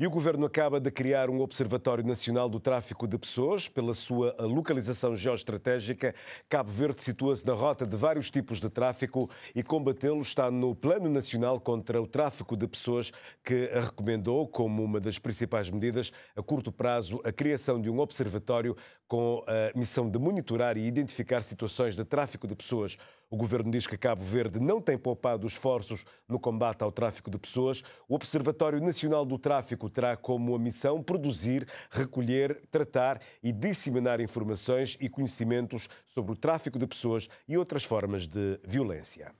E o Governo acaba de criar um Observatório Nacional do Tráfico de Pessoas. Pela sua localização geoestratégica, Cabo Verde situa-se na rota de vários tipos de tráfico e combatê-lo está no Plano Nacional contra o Tráfico de Pessoas, que recomendou, como uma das principais medidas, a curto prazo, a criação de um observatório com a missão de monitorar e identificar situações de tráfico de pessoas. O governo diz que Cabo Verde não tem poupado esforços no combate ao tráfico de pessoas. O Observatório Nacional do Tráfico terá como missão produzir, recolher, tratar e disseminar informações e conhecimentos sobre o tráfico de pessoas e outras formas de violência.